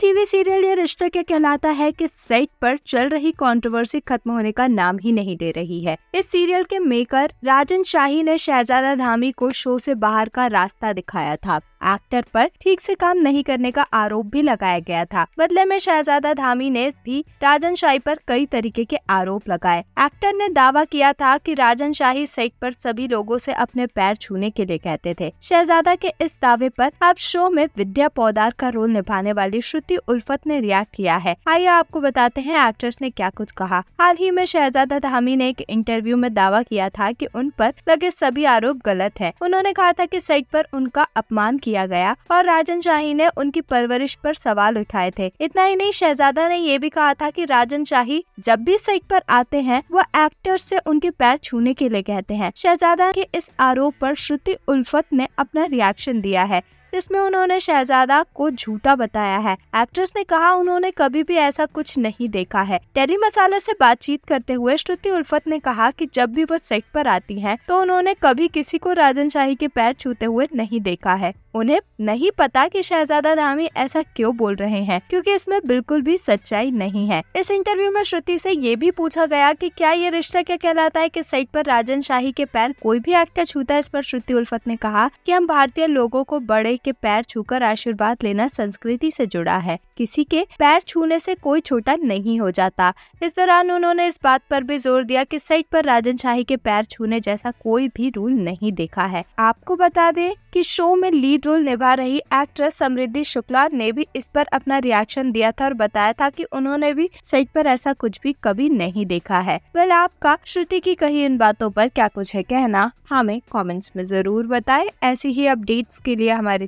TV serial ये रिश्ते क्या कहलाता है कि सेट पर चल रही कंट्रोवर्सी खत्म होने का नाम ही नहीं दे रही है इस सीरियल के मेकर राजन शाही ने शहजादा धामी को शो से बाहर का रास्ता दिखाया था एक्टर पर ठीक से काम नहीं करने का आरोप भी लगाया गया था बदले में शहजादा धामी ने भी राजन शाही पर कई तरीके के आरोप लगाए एक्टर ने दावा किया था कि राजन शाही सेट पर सभी लोगों से अपने पैर छूने के लिए कहते थे शहजादा के इस दावे पर अब शो में विद्या पौदार का रोल निभाने वाली श्रुति उल्फत ने रिएक्ट किया है आइए आपको बताते हैं एक्ट्रेस ने क्या कुछ कहा हाल ही में शहजादा धामी ने एक इंटरव्यू में दावा किया था कि उन पर लगे सभी आरोप गलत है उन्होंने कहा था की सेट पर उनका अपमान किया किया गया और राजन शाही ने उनकी परवरिश पर सवाल उठाए थे इतना ही नहीं शहजादा ने ये भी कहा था कि राजन शाही जब भी सेट पर आते हैं वो एक्टर से उनके पैर छूने के लिए कहते हैं शहजादा के इस आरोप पर श्रुति उल्फत ने अपना रिएक्शन दिया है इसमें उन्होंने शहजादा को झूठा बताया है एक्ट्रेस ने कहा उन्होंने कभी भी ऐसा कुछ नहीं देखा है टेरी मसाला से बातचीत करते हुए श्रुति उल्फत ने कहा कि जब भी वो सेट पर आती हैं तो उन्होंने कभी किसी को राजन शाही के पैर छूते हुए नहीं देखा है उन्हें नहीं पता कि शहजादा धामी ऐसा क्यों बोल रहे हैं क्योंकि इसमें बिल्कुल भी सच्चाई नहीं है इस इंटरव्यू में श्रुति से ये भी पूछा गया कि क्या ये रिश्ता क्या कहलाता है कि साइट पर राजन शाही के पैर कोई भी एक्टर छूता है इस पर श्रुति उल्फत ने कहा कि हम भारतीय लोगों को बड़े के पैर छूकर आशीर्वाद लेना संस्कृति से जुड़ा है किसी के पैर छूने से कोई छोटा नहीं हो जाता इस दौरान उन्होंने इस बात पर भी जोर दिया कि सेट पर राजन शाही के पैर छूने जैसा कोई भी रूल नहीं देखा है आपको बता दें कि शो में लीड रोल निभा रही एक्ट्रेस समृद्धि शुक्ला ने भी इस पर अपना रिएक्शन दिया था और बताया था कि उन्होंने भी सेट पर ऐसा कुछ भी कभी नहीं देखा है वेल आपका श्रुति की कही इन बातों पर क्या कुछ है कहना हमें कमेंट्स में जरूर बताएं ऐसी ही अपडेट्स के लिए हमारे